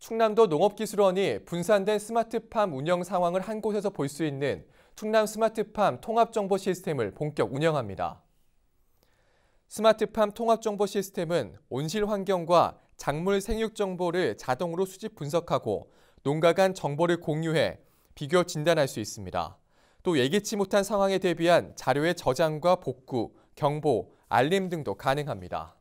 충남도 농업기술원이 분산된 스마트팜 운영 상황을 한 곳에서 볼 수 있는 충남 스마트팜 통합정보 시스템을 본격 운영합니다. 스마트팜 통합정보 시스템은 온실 환경과 작물 생육 정보를 자동으로 수집 분석하고 농가 간 정보를 공유해 비교 진단할 수 있습니다. 또 예기치 못한 상황에 대비한 자료의 저장과 복구, 경보, 알림 등도 가능합니다.